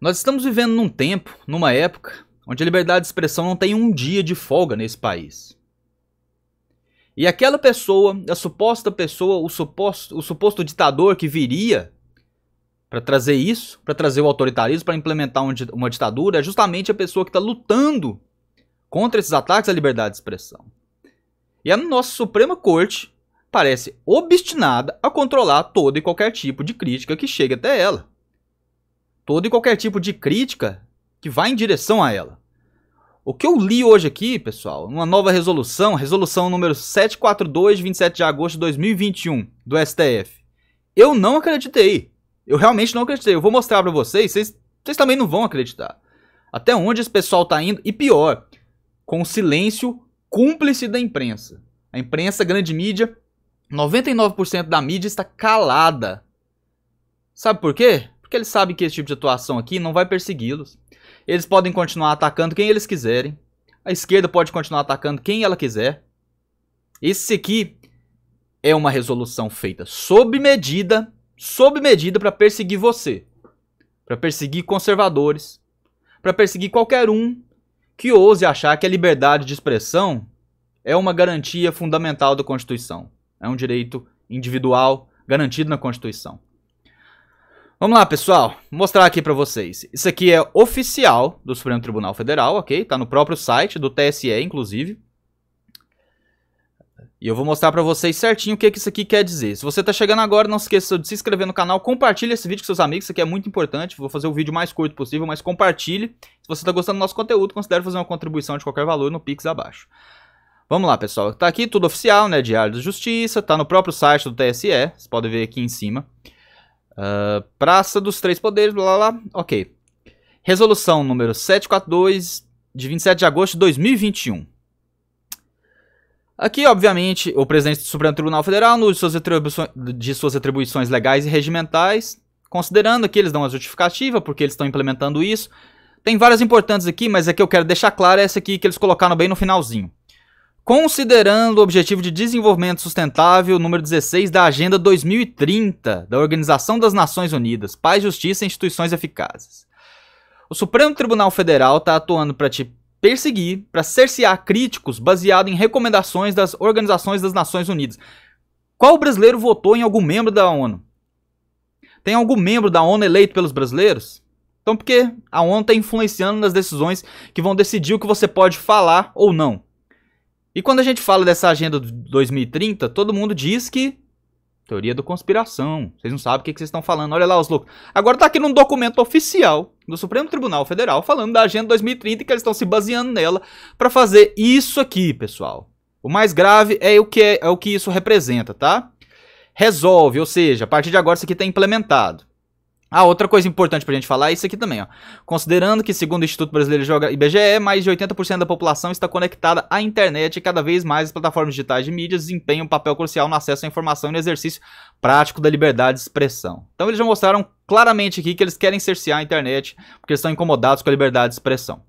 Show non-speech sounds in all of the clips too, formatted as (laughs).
Nós estamos vivendo num tempo, numa época, onde a liberdade de expressão não tem um dia de folga nesse país. E aquela pessoa, a suposta pessoa, o suposto, o suposto ditador que viria para trazer isso, para trazer o autoritarismo, para implementar uma ditadura, é justamente a pessoa que está lutando contra esses ataques à liberdade de expressão. E a nossa Suprema Corte parece obstinada a controlar todo e qualquer tipo de crítica que chegue até ela todo e qualquer tipo de crítica que vá em direção a ela. O que eu li hoje aqui, pessoal, uma nova resolução, resolução número 742, 27 de agosto de 2021, do STF. Eu não acreditei. Eu realmente não acreditei. Eu vou mostrar para vocês, vocês, também não vão acreditar. Até onde esse pessoal tá indo, e pior, com o silêncio cúmplice da imprensa. A imprensa, grande mídia, 99% da mídia está calada. Sabe por quê? porque eles sabem que esse tipo de atuação aqui não vai persegui-los. Eles podem continuar atacando quem eles quiserem. A esquerda pode continuar atacando quem ela quiser. Esse aqui é uma resolução feita sob medida, sob medida para perseguir você, para perseguir conservadores, para perseguir qualquer um que ouse achar que a liberdade de expressão é uma garantia fundamental da Constituição. É um direito individual garantido na Constituição. Vamos lá, pessoal. Vou mostrar aqui para vocês. Isso aqui é oficial do Supremo Tribunal Federal, ok? Tá no próprio site do TSE, inclusive. E eu vou mostrar para vocês certinho o que, que isso aqui quer dizer. Se você tá chegando agora, não se esqueça de se inscrever no canal, compartilhe esse vídeo com seus amigos, isso aqui é muito importante. Vou fazer o vídeo mais curto possível, mas compartilhe. Se você tá gostando do nosso conteúdo, considere fazer uma contribuição de qualquer valor no Pix abaixo. Vamos lá, pessoal. Tá aqui tudo oficial, né? Diário da Justiça, tá no próprio site do TSE, vocês podem ver aqui em cima. Uh, Praça dos Três Poderes, blá blá blá. Ok. Resolução número 742, de 27 de agosto de 2021. Aqui, obviamente, o presidente do Supremo Tribunal Federal, no uso de suas, atribuições, de suas atribuições legais e regimentais, considerando que eles dão a justificativa porque eles estão implementando isso. Tem várias importantes aqui, mas a é que eu quero deixar clara é essa aqui que eles colocaram bem no finalzinho considerando o Objetivo de Desenvolvimento Sustentável número 16 da Agenda 2030 da Organização das Nações Unidas, Paz, Justiça e Instituições Eficazes. O Supremo Tribunal Federal está atuando para te perseguir, para cercear críticos baseado em recomendações das organizações das Nações Unidas. Qual brasileiro votou em algum membro da ONU? Tem algum membro da ONU eleito pelos brasileiros? Então, porque a ONU está influenciando nas decisões que vão decidir o que você pode falar ou não. E quando a gente fala dessa agenda de 2030, todo mundo diz que. Teoria da conspiração. Vocês não sabem o que, que vocês estão falando. Olha lá os loucos. Agora tá aqui num documento oficial do Supremo Tribunal Federal falando da Agenda 2030 e que eles estão se baseando nela para fazer isso aqui, pessoal. O mais grave é o que, é, é o que isso representa, tá? Resolve, ou seja, a partir de agora isso aqui está implementado. Ah, outra coisa importante pra gente falar é isso aqui também, ó. Considerando que, segundo o Instituto Brasileiro de IBGE, mais de 80% da população está conectada à internet e cada vez mais as plataformas digitais de mídia desempenham um papel crucial no acesso à informação e no exercício prático da liberdade de expressão. Então eles já mostraram claramente aqui que eles querem cercear a internet porque eles estão incomodados com a liberdade de expressão.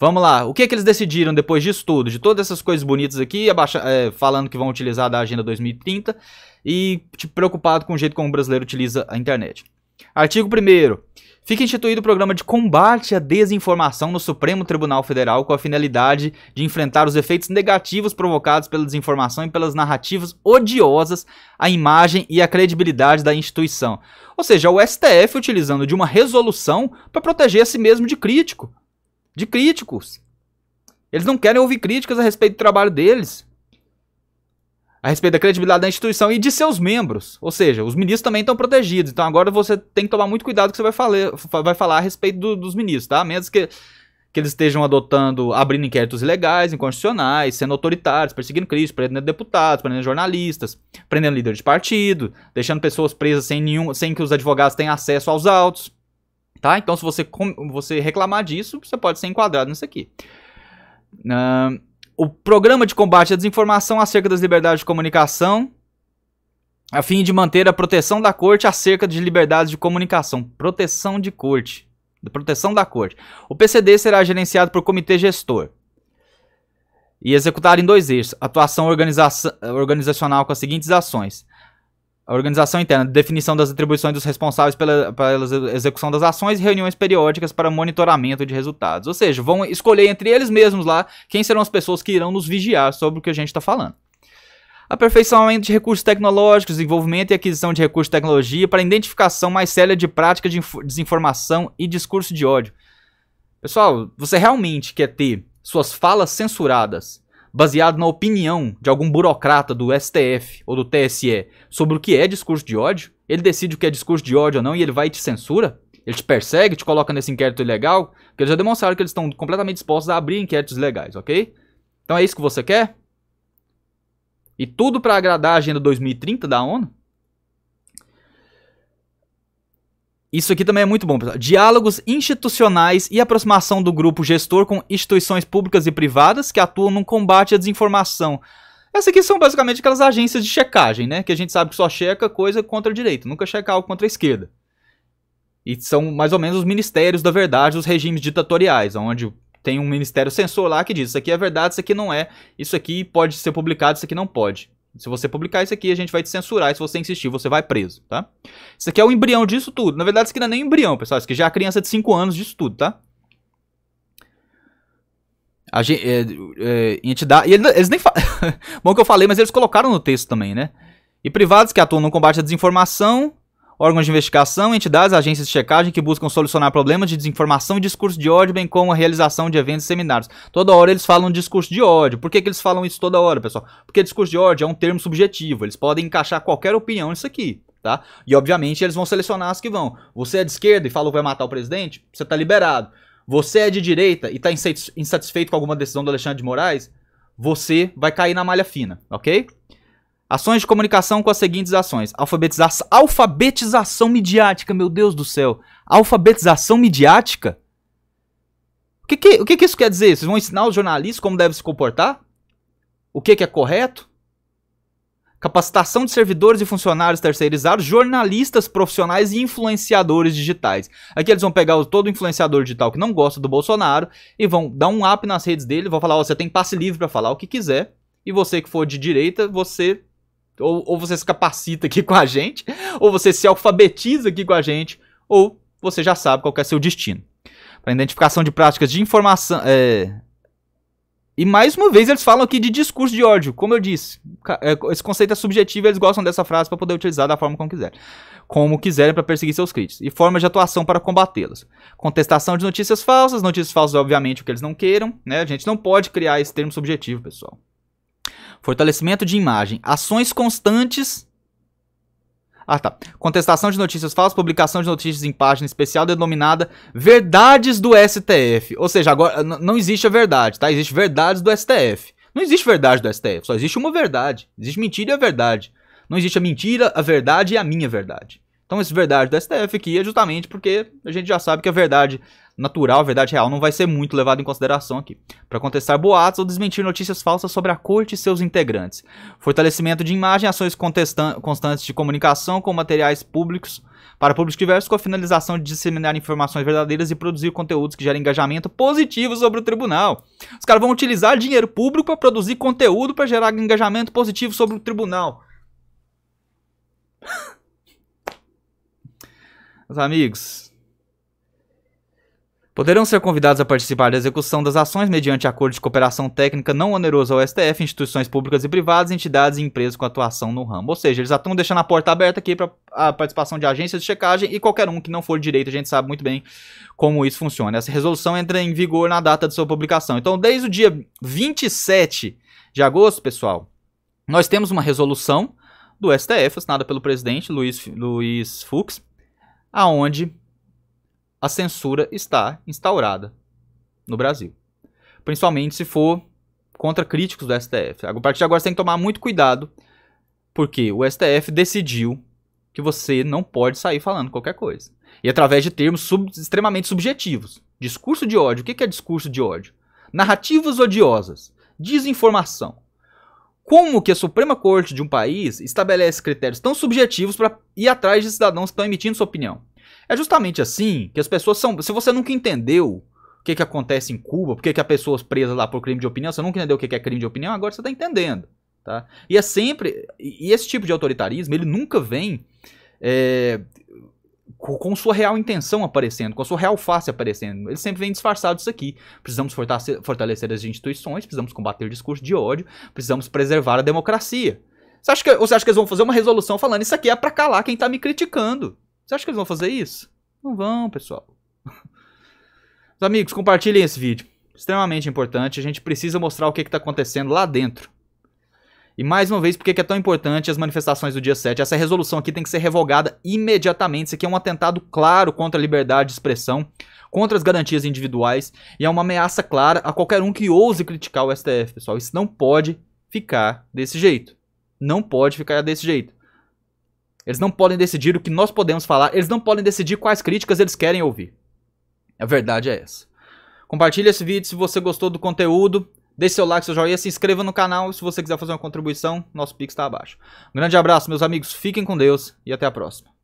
Vamos lá, o que, é que eles decidiram depois disso tudo? De todas essas coisas bonitas aqui, abaixa, é, falando que vão utilizar da Agenda 2030 e tipo, preocupado com o jeito como o brasileiro utiliza a internet. Artigo 1 Fica instituído o programa de combate à desinformação no Supremo Tribunal Federal com a finalidade de enfrentar os efeitos negativos provocados pela desinformação e pelas narrativas odiosas à imagem e à credibilidade da instituição. Ou seja, o STF utilizando de uma resolução para proteger a si mesmo de crítico, de críticos. Eles não querem ouvir críticas a respeito do trabalho deles a respeito da credibilidade da instituição e de seus membros. Ou seja, os ministros também estão protegidos. Então agora você tem que tomar muito cuidado que você vai, vai falar a respeito do, dos ministros, tá? Mesmo que, que eles estejam adotando, abrindo inquéritos ilegais, inconstitucionais, sendo autoritários, perseguindo críticos, prendendo deputados, prendendo jornalistas, prendendo líderes de partido, deixando pessoas presas sem nenhum, sem que os advogados tenham acesso aos autos. Tá? Então, se você, você reclamar disso, você pode ser enquadrado nisso aqui. Uh, o Programa de Combate à Desinformação acerca das Liberdades de Comunicação, a fim de manter a proteção da corte acerca de liberdades de comunicação. Proteção de corte. Proteção da corte. O PCD será gerenciado por comitê gestor e executar em dois eixos: atuação organizacional com as seguintes ações: a organização interna, definição das atribuições dos responsáveis pela, pela execução das ações e reuniões periódicas para monitoramento de resultados. Ou seja, vão escolher entre eles mesmos lá quem serão as pessoas que irão nos vigiar sobre o que a gente está falando aperfeiçoamento de recursos tecnológicos, desenvolvimento e aquisição de recursos de tecnologia para identificação mais séria de prática de desinformação e discurso de ódio. Pessoal, você realmente quer ter suas falas censuradas baseado na opinião de algum burocrata do STF ou do TSE sobre o que é discurso de ódio? Ele decide o que é discurso de ódio ou não e ele vai e te censura? Ele te persegue, te coloca nesse inquérito ilegal? Porque eles já demonstraram que eles estão completamente dispostos a abrir inquéritos ilegais, ok? Então é isso que você quer? E tudo para agradar a agenda 2030 da ONU? Isso aqui também é muito bom, pessoal. Diálogos institucionais e aproximação do grupo gestor com instituições públicas e privadas que atuam no combate à desinformação. Essas aqui são basicamente aquelas agências de checagem, né? Que a gente sabe que só checa coisa contra a direita, nunca checa algo contra a esquerda. E são mais ou menos os ministérios da verdade os regimes ditatoriais, onde tem um ministério censor lá que diz: isso aqui é verdade, isso aqui não é, isso aqui pode ser publicado, isso aqui não pode. Se você publicar isso aqui, a gente vai te censurar. E se você insistir, você vai preso, tá? Isso aqui é o embrião disso tudo. Na verdade, isso aqui não é nem embrião, pessoal. Isso aqui já é a criança de 5 anos disso tudo, tá? A gente, é, é, entidade. E eles nem. falam. (laughs) Bom que eu falei, mas eles colocaram no texto também, né? E privados que atuam no combate à desinformação órgãos de investigação, entidades, agências de checagem que buscam solucionar problemas de desinformação e discurso de ódio, bem como a realização de eventos e seminários. Toda hora eles falam discurso de ódio. Por que, que eles falam isso toda hora, pessoal? Porque discurso de ódio é um termo subjetivo, eles podem encaixar qualquer opinião nisso aqui. Tá? E obviamente eles vão selecionar as que vão. Você é de esquerda e falou que vai matar o presidente, você está liberado. Você é de direita e está insatisfeito com alguma decisão do Alexandre de Moraes, você vai cair na malha fina, ok? Ações de comunicação com as seguintes ações: alfabetiza alfabetização midiática, meu Deus do céu. Alfabetização midiática? O que, que, o que, que isso quer dizer? Vocês vão ensinar os jornalistas como devem se comportar? O que, que é correto? Capacitação de servidores e funcionários terceirizados, jornalistas profissionais e influenciadores digitais. Aqui eles vão pegar todo influenciador digital que não gosta do Bolsonaro e vão dar um app nas redes dele, vão falar: oh, você tem passe livre para falar o que quiser. E você que for de direita, você ou, ou você se capacita aqui (laughs) com a gente, ou você se alfabetiza aqui com a gente, ou você já sabe qual é seu destino. Para identificação de práticas de informação. É... E mais uma vez eles falam aqui de discurso de ódio. Como eu disse, é, esse conceito é subjetivo e eles gostam dessa frase para poder utilizar da forma como quiserem. Como quiserem para perseguir seus críticos. E formas de atuação para combatê-los. Contestação de notícias falsas. Notícias falsas, obviamente, o que eles não queiram. Né? A gente não pode criar esse termo subjetivo, pessoal fortalecimento de imagem, ações constantes. Ah, tá. Contestação de notícias falsas, publicação de notícias em página especial denominada Verdades do STF. Ou seja, agora não existe a verdade, tá? Existe verdades do STF. Não existe verdade do STF, só existe uma verdade. Existe mentira e a verdade. Não existe a mentira, a verdade e a minha verdade. Então, esse verdade do STF aqui é justamente porque a gente já sabe que a verdade natural, a verdade real, não vai ser muito levada em consideração aqui. Para contestar boatos ou desmentir notícias falsas sobre a corte e seus integrantes. Fortalecimento de imagem, ações constantes de comunicação com materiais públicos para públicos diversos, com a finalização de disseminar informações verdadeiras e produzir conteúdos que gerem engajamento positivo sobre o tribunal. Os caras vão utilizar dinheiro público para produzir conteúdo para gerar engajamento positivo sobre o tribunal. (laughs) Meus amigos, poderão ser convidados a participar da execução das ações mediante acordo de cooperação técnica não onerosa ao STF, instituições públicas e privadas, entidades e empresas com atuação no ramo. Ou seja, eles já estão deixando a porta aberta aqui para a participação de agências de checagem e qualquer um que não for direito, a gente sabe muito bem como isso funciona. Essa resolução entra em vigor na data de sua publicação. Então, desde o dia 27 de agosto, pessoal, nós temos uma resolução do STF assinada pelo presidente Luiz, Luiz Fux aonde a censura está instaurada no Brasil. Principalmente se for contra críticos do STF. A partir de agora você tem que tomar muito cuidado, porque o STF decidiu que você não pode sair falando qualquer coisa. E através de termos sub extremamente subjetivos. Discurso de ódio. O que é discurso de ódio? Narrativas odiosas. Desinformação. Como que a Suprema Corte de um país estabelece critérios tão subjetivos para ir atrás de cidadãos que estão emitindo sua opinião? É justamente assim que as pessoas são. Se você nunca entendeu o que, que acontece em Cuba, por que, que há pessoas presas lá por crime de opinião, você nunca entendeu o que, que é crime de opinião, agora você está entendendo. Tá? E é sempre. E esse tipo de autoritarismo, ele nunca vem. É, com sua real intenção aparecendo, com a sua real face aparecendo. Ele sempre vem disfarçado disso aqui. Precisamos fortalecer, as instituições, precisamos combater o discurso de ódio, precisamos preservar a democracia. Você acha que, ou você acha que eles vão fazer uma resolução falando isso aqui é para calar quem tá me criticando? Você acha que eles vão fazer isso? Não vão, pessoal. Os (laughs) amigos, compartilhem esse vídeo. Extremamente importante. A gente precisa mostrar o que está acontecendo lá dentro. E mais uma vez, por que é tão importante as manifestações do dia 7? Essa resolução aqui tem que ser revogada imediatamente. Isso aqui é um atentado claro contra a liberdade de expressão, contra as garantias individuais e é uma ameaça clara a qualquer um que ouse criticar o STF, pessoal. Isso não pode ficar desse jeito. Não pode ficar desse jeito. Eles não podem decidir o que nós podemos falar, eles não podem decidir quais críticas eles querem ouvir. A verdade é essa. Compartilhe esse vídeo se você gostou do conteúdo. Deixe seu like, seu joinha, se inscreva no canal. Se você quiser fazer uma contribuição, nosso Pix está abaixo. Um grande abraço, meus amigos. Fiquem com Deus e até a próxima.